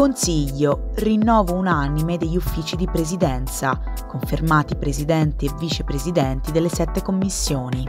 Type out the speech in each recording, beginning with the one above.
Consiglio, rinnovo unanime degli uffici di presidenza, confermati presidenti e vicepresidenti delle sette commissioni.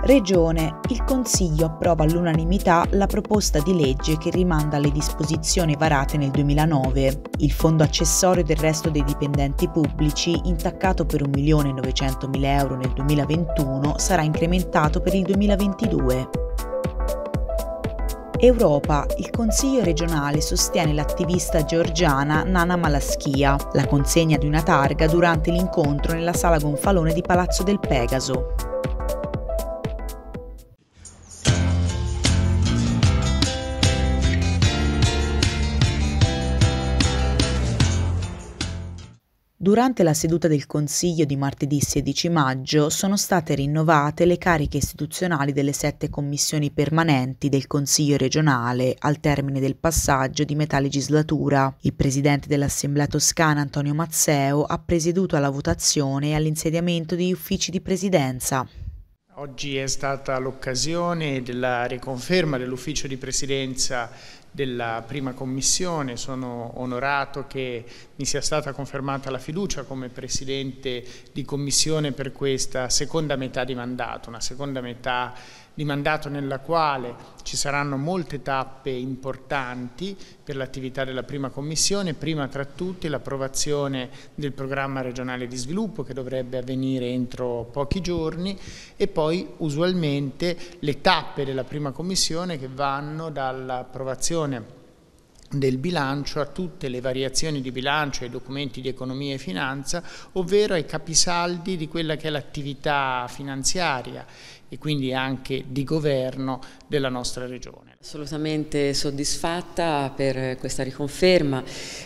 Regione, il Consiglio approva all'unanimità la proposta di legge che rimanda alle disposizioni varate nel 2009, il fondo accessorio del resto dei dipendenti pubblici, intaccato per 1.900.000 euro nel 2021, sarà incrementato per il 2022. Europa, il Consiglio regionale sostiene l'attivista georgiana Nana Malaschia, la consegna di una targa durante l'incontro nella sala gonfalone di Palazzo del Pegaso. Durante la seduta del Consiglio di martedì 16 maggio sono state rinnovate le cariche istituzionali delle sette commissioni permanenti del Consiglio regionale al termine del passaggio di metà legislatura. Il presidente dell'Assemblea toscana Antonio Mazzeo ha presieduto alla votazione e all'insediamento degli uffici di presidenza. Oggi è stata l'occasione della riconferma dell'ufficio di presidenza della prima commissione, sono onorato che mi sia stata confermata la fiducia come Presidente di Commissione per questa seconda metà di mandato, una seconda metà di mandato nella quale ci saranno molte tappe importanti per l'attività della prima commissione, prima tra tutti l'approvazione del programma regionale di sviluppo che dovrebbe avvenire entro pochi giorni e poi usualmente le tappe della prima commissione che vanno dall'approvazione del bilancio a tutte le variazioni di bilancio ai documenti di economia e finanza, ovvero ai capisaldi di quella che è l'attività finanziaria e quindi anche di governo della nostra regione. Assolutamente soddisfatta per questa riconferma,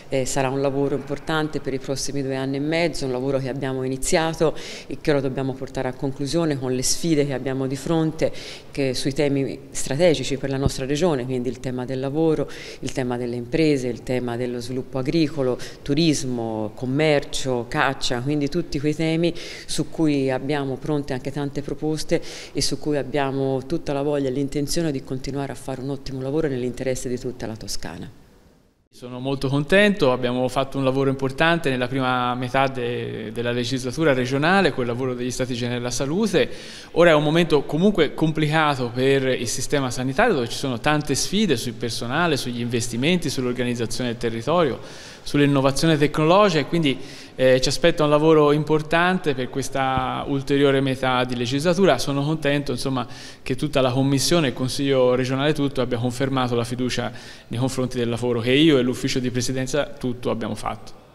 eh, sarà un lavoro importante per i prossimi due anni e mezzo, un lavoro che abbiamo iniziato e che ora dobbiamo portare a conclusione con le sfide che abbiamo di fronte sui temi strategici per la nostra regione, quindi il tema del lavoro, il tema delle imprese, il tema dello sviluppo agricolo, turismo, commercio, caccia, quindi tutti quei temi su cui abbiamo pronte anche tante proposte e su cui abbiamo tutta la voglia e l'intenzione di continuare a fare un ottimo lavoro nell'interesse di tutta la Toscana. Sono molto contento, abbiamo fatto un lavoro importante nella prima metà de, della legislatura regionale, quel lavoro degli Stati Generali della Salute. Ora è un momento comunque complicato per il sistema sanitario dove ci sono tante sfide sul personale, sugli investimenti, sull'organizzazione del territorio sull'innovazione tecnologica e quindi eh, ci aspetta un lavoro importante per questa ulteriore metà di legislatura. Sono contento insomma, che tutta la Commissione, il Consiglio regionale tutto abbia confermato la fiducia nei confronti del lavoro che io e l'Ufficio di Presidenza tutto abbiamo fatto.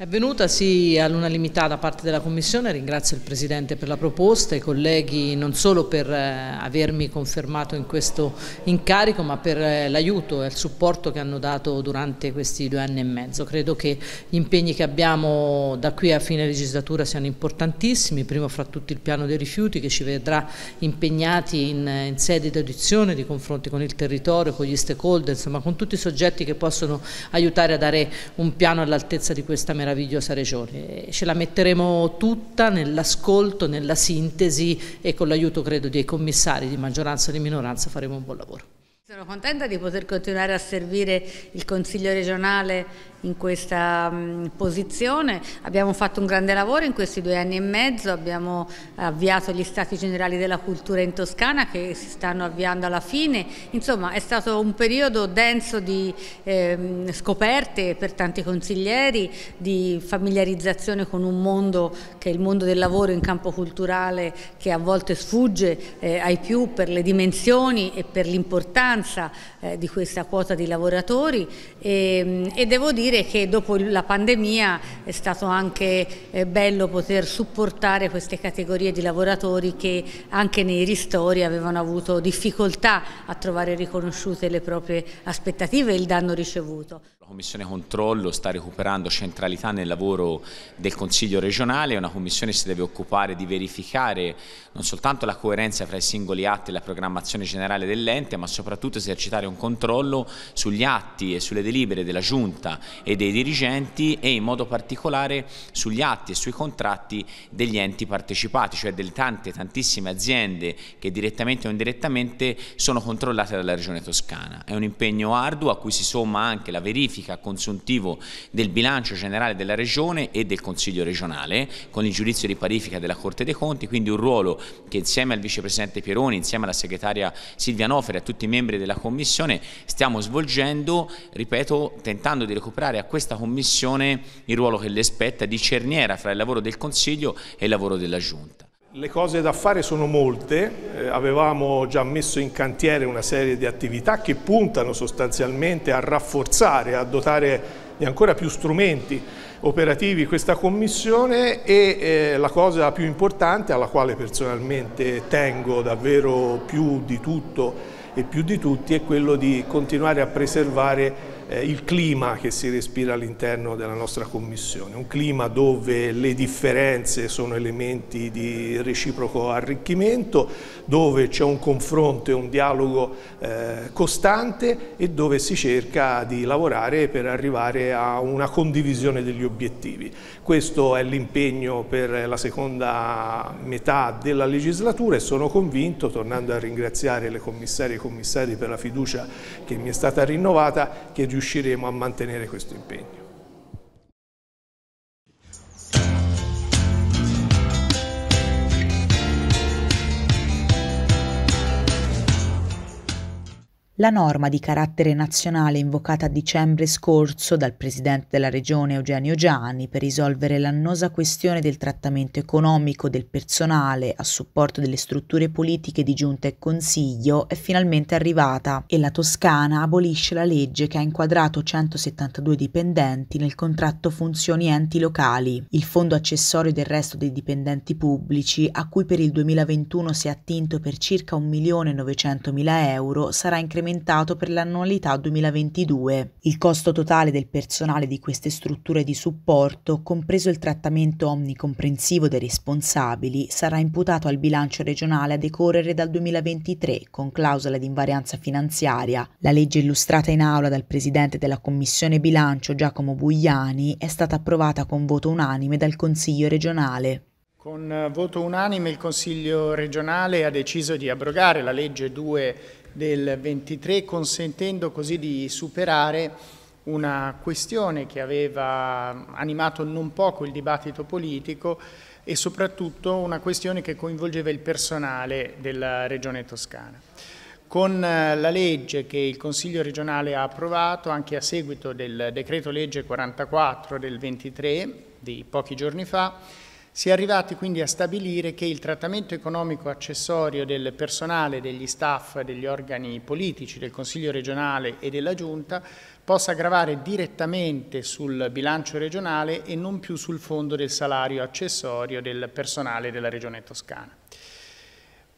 È venuta sì all'unanimità da parte della Commissione, ringrazio il Presidente per la proposta, i colleghi non solo per eh, avermi confermato in questo incarico ma per eh, l'aiuto e il supporto che hanno dato durante questi due anni e mezzo. Credo che gli impegni che abbiamo da qui a fine legislatura siano importantissimi, primo fra tutti il piano dei rifiuti che ci vedrà impegnati in, in sede di audizione, di confronti con il territorio, con gli stakeholder, insomma con tutti i soggetti che possono aiutare a dare un piano all'altezza di questa meraviglia meravigliosa regione. Ce la metteremo tutta nell'ascolto, nella sintesi e con l'aiuto credo dei commissari di maggioranza e di minoranza faremo un buon lavoro. Sono contenta di poter continuare a servire il Consiglio regionale in questa posizione. Abbiamo fatto un grande lavoro in questi due anni e mezzo, abbiamo avviato gli Stati Generali della Cultura in Toscana che si stanno avviando alla fine. Insomma è stato un periodo denso di ehm, scoperte per tanti consiglieri, di familiarizzazione con un mondo che è il mondo del lavoro in campo culturale che a volte sfugge eh, ai più per le dimensioni e per l'importanza eh, di questa quota di lavoratori e, ehm, e devo dire dire che dopo la pandemia è stato anche eh, bello poter supportare queste categorie di lavoratori che anche nei ristori avevano avuto difficoltà a trovare riconosciute le proprie aspettative e il danno ricevuto. Commissione Controllo sta recuperando centralità nel lavoro del Consiglio regionale, è una Commissione che si deve occupare di verificare non soltanto la coerenza tra i singoli atti e la programmazione generale dell'ente, ma soprattutto esercitare un controllo sugli atti e sulle delibere della Giunta e dei dirigenti e in modo particolare sugli atti e sui contratti degli enti partecipati, cioè delle tante, tantissime aziende che direttamente o indirettamente sono controllate dalla Regione Toscana. È un impegno arduo a cui si somma anche la verifica rettifica consuntivo del bilancio generale della Regione e del Consiglio regionale con il giudizio di parifica della Corte dei Conti, quindi un ruolo che insieme al Vicepresidente Pieroni, insieme alla Segretaria Silvia Nofere e a tutti i membri della Commissione stiamo svolgendo, ripeto, tentando di recuperare a questa Commissione il ruolo che le spetta di cerniera fra il lavoro del Consiglio e il lavoro della Giunta. Le cose da fare sono molte, eh, avevamo già messo in cantiere una serie di attività che puntano sostanzialmente a rafforzare, a dotare di ancora più strumenti operativi questa commissione e eh, la cosa più importante alla quale personalmente tengo davvero più di tutto e più di tutti è quello di continuare a preservare eh, il clima che si respira all'interno della nostra Commissione, un clima dove le differenze sono elementi di reciproco arricchimento, dove c'è un confronto e un dialogo eh, costante e dove si cerca di lavorare per arrivare a una condivisione degli obiettivi. Questo è l'impegno per la seconda metà della legislatura e sono convinto, tornando a ringraziare le commissarie e i commissari per la fiducia che mi è stata rinnovata, che riusciremo riusciremo a mantenere questo impegno. la norma di carattere nazionale invocata a dicembre scorso dal presidente della regione Eugenio Gianni per risolvere l'annosa questione del trattamento economico del personale a supporto delle strutture politiche di giunta e consiglio è finalmente arrivata e la Toscana abolisce la legge che ha inquadrato 172 dipendenti nel contratto funzioni enti locali, il fondo accessorio del resto dei dipendenti pubblici a cui per il 2021 si è attinto per circa 1.900.000 euro sarà incrementato incrementato per l'annualità 2022. Il costo totale del personale di queste strutture di supporto, compreso il trattamento omnicomprensivo dei responsabili, sarà imputato al bilancio regionale a decorrere dal 2023 con clausola di invarianza finanziaria. La legge illustrata in aula dal presidente della Commissione Bilancio Giacomo Bugliani è stata approvata con voto unanime dal Consiglio regionale. Con eh, voto unanime il Consiglio regionale ha deciso di abrogare la legge 2 del 23, consentendo così di superare una questione che aveva animato non poco il dibattito politico e soprattutto una questione che coinvolgeva il personale della Regione Toscana. Con eh, la legge che il Consiglio regionale ha approvato, anche a seguito del decreto legge 44 del 23 di pochi giorni fa, si è arrivati quindi a stabilire che il trattamento economico accessorio del personale, degli staff, degli organi politici, del Consiglio regionale e della Giunta possa gravare direttamente sul bilancio regionale e non più sul fondo del salario accessorio del personale della Regione Toscana.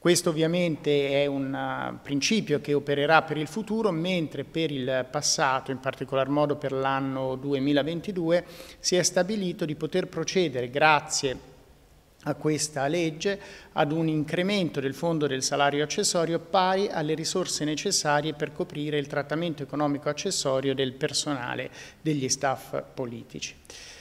Questo ovviamente è un eh, principio che opererà per il futuro, mentre per il passato, in particolar modo per l'anno 2022, si è stabilito di poter procedere grazie a questa legge ad un incremento del fondo del salario accessorio pari alle risorse necessarie per coprire il trattamento economico accessorio del personale degli staff politici.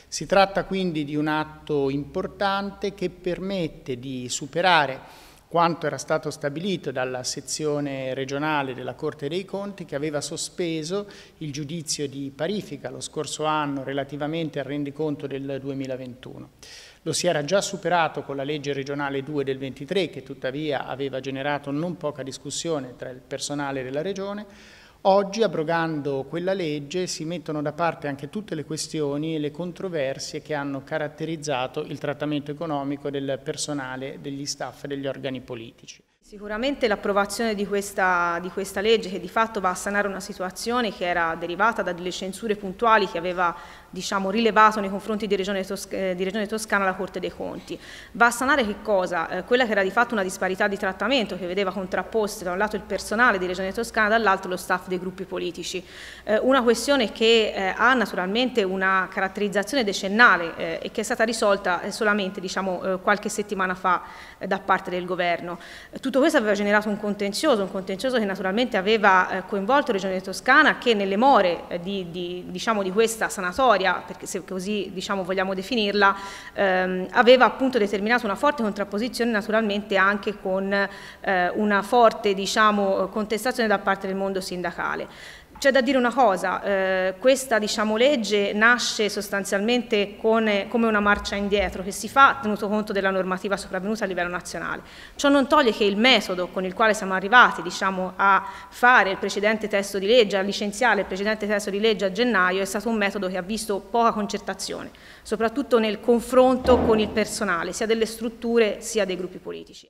Si tratta quindi di un atto importante che permette di superare quanto era stato stabilito dalla sezione regionale della Corte dei Conti che aveva sospeso il giudizio di parifica lo scorso anno relativamente al rendiconto del 2021. Lo si era già superato con la legge regionale 2 del 23 che tuttavia aveva generato non poca discussione tra il personale della regione, Oggi, abrogando quella legge, si mettono da parte anche tutte le questioni e le controversie che hanno caratterizzato il trattamento economico del personale, degli staff e degli organi politici. Sicuramente l'approvazione di, di questa, legge che di fatto va a sanare una situazione che era derivata da delle censure puntuali che aveva diciamo, rilevato nei confronti di Regione, eh, di Regione, Toscana la Corte dei Conti. Va a sanare che cosa? Eh, quella che era di fatto una disparità di trattamento che vedeva contrapposte da un lato il personale di Regione Toscana, dall'altro lo staff dei gruppi politici. Eh, una questione che eh, ha naturalmente una caratterizzazione decennale eh, e che è stata risolta eh, solamente diciamo, qualche settimana fa da parte del governo. Tutto questo aveva generato un contenzioso, un contenzioso che naturalmente aveva coinvolto Regione Toscana che nelle more di, di, diciamo, di questa sanatoria storia, perché se così diciamo, vogliamo definirla, ehm, aveva appunto determinato una forte contrapposizione naturalmente anche con eh, una forte diciamo, contestazione da parte del mondo sindacale. C'è da dire una cosa, eh, questa diciamo, legge nasce sostanzialmente con, eh, come una marcia indietro che si fa tenuto conto della normativa sopravvenuta a livello nazionale. Ciò non toglie che il metodo con il quale siamo arrivati diciamo, a fare il precedente testo di legge, a licenziare il precedente testo di legge a gennaio è stato un metodo che ha visto poca concertazione, soprattutto nel confronto con il personale, sia delle strutture sia dei gruppi politici.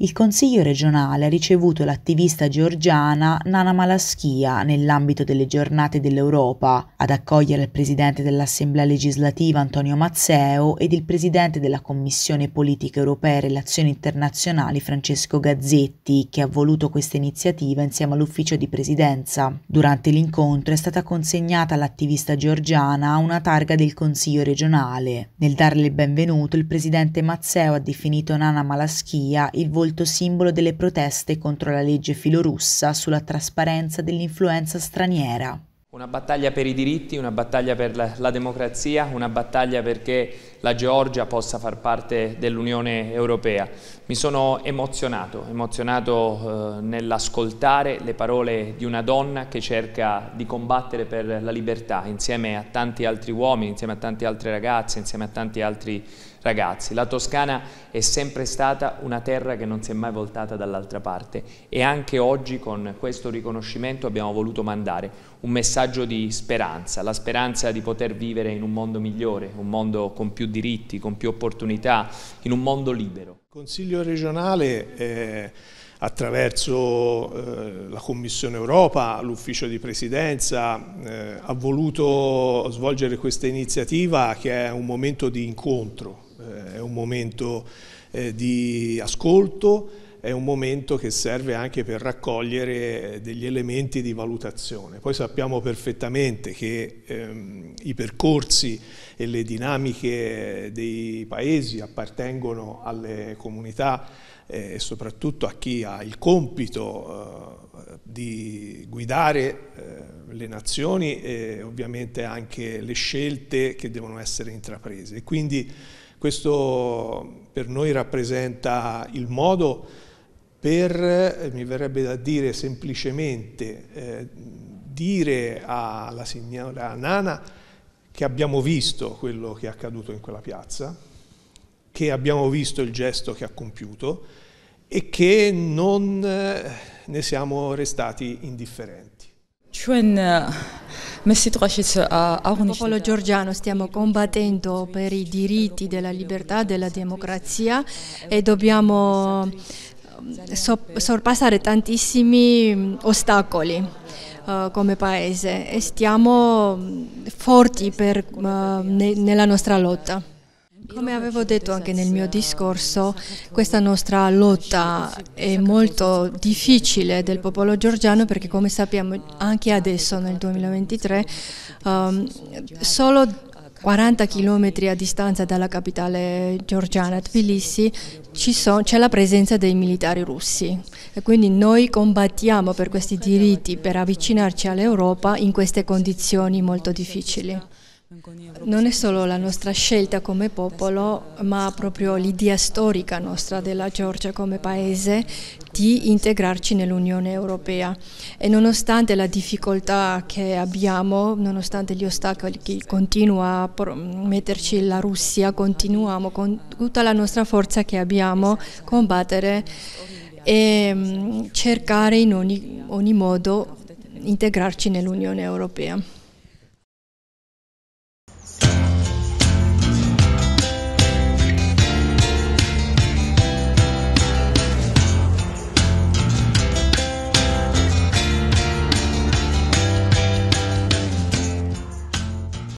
Il Consiglio regionale ha ricevuto l'attivista georgiana Nana Malaschia nell'ambito delle Giornate dell'Europa, ad accogliere il presidente dell'Assemblea legislativa Antonio Mazzeo ed il presidente della Commissione Politica Europea e Relazioni Internazionali Francesco Gazzetti, che ha voluto questa iniziativa insieme all'ufficio di presidenza. Durante l'incontro è stata consegnata all'attivista georgiana una targa del Consiglio regionale. Nel darle il benvenuto, il presidente Mazzeo ha definito Nana Malaschia il volto volto simbolo delle proteste contro la legge filorussa sulla trasparenza dell'influenza straniera. Una battaglia per i diritti, una battaglia per la democrazia, una battaglia perché la Georgia possa far parte dell'Unione Europea. Mi sono emozionato, emozionato eh, nell'ascoltare le parole di una donna che cerca di combattere per la libertà insieme a tanti altri uomini, insieme a tante altre ragazze, insieme a tanti altri ragazzi. La Toscana è sempre stata una terra che non si è mai voltata dall'altra parte e anche oggi con questo riconoscimento abbiamo voluto mandare un messaggio di speranza, la speranza di poter vivere in un mondo migliore, un mondo con più diritti, con più opportunità, in un mondo libero. Il Consiglio regionale eh, attraverso eh, la Commissione Europa, l'Ufficio di Presidenza, eh, ha voluto svolgere questa iniziativa che è un momento di incontro eh, è un momento eh, di ascolto, è un momento che serve anche per raccogliere eh, degli elementi di valutazione. Poi sappiamo perfettamente che ehm, i percorsi e le dinamiche dei paesi appartengono alle comunità eh, e soprattutto a chi ha il compito eh, di guidare eh, le nazioni e ovviamente anche le scelte che devono essere intraprese. Quindi, questo per noi rappresenta il modo per, eh, mi verrebbe da dire semplicemente, eh, dire alla signora Nana che abbiamo visto quello che è accaduto in quella piazza, che abbiamo visto il gesto che ha compiuto e che non eh, ne siamo restati indifferenti. Con popolo georgiano stiamo combattendo per i diritti della libertà, e della democrazia e dobbiamo eh, sorpassare tantissimi mm, ostacoli uh, come paese e stiamo mm, forti per, uh, ne nella nostra lotta. Come avevo detto anche nel mio discorso, questa nostra lotta è molto difficile del popolo georgiano perché come sappiamo anche adesso nel 2023 um, ehm, solo 40 km a distanza dalla capitale georgiana Tbilisi sono, c'è la presenza dei militari russi e quindi noi combattiamo per questi diritti, per avvicinarci all'Europa in queste condizioni molto difficili non è solo la nostra scelta come popolo, ma proprio l'idea storica nostra della Georgia come paese di integrarci nell'Unione Europea. E nonostante la difficoltà che abbiamo, nonostante gli ostacoli che continua a metterci la Russia, continuiamo con tutta la nostra forza che abbiamo a combattere e mm, cercare in ogni, ogni modo integrarci nell'Unione Europea.